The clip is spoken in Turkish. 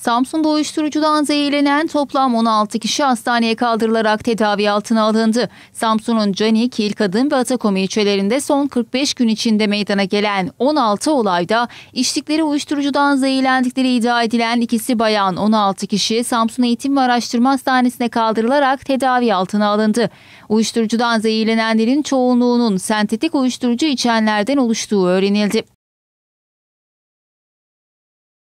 Samsun'da uyuşturucudan zehirlenen toplam 16 kişi hastaneye kaldırılarak tedavi altına alındı. Samsun'un Cani, Kil, Kadın ve Atakomi ilçelerinde son 45 gün içinde meydana gelen 16 olayda içtikleri uyuşturucudan zehirlendikleri iddia edilen ikisi bayan 16 kişi Samsun Eğitim ve Araştırma Hastanesi'ne kaldırılarak tedavi altına alındı. Uyuşturucudan zehirlenenlerin çoğunluğunun sentetik uyuşturucu içenlerden oluştuğu öğrenildi.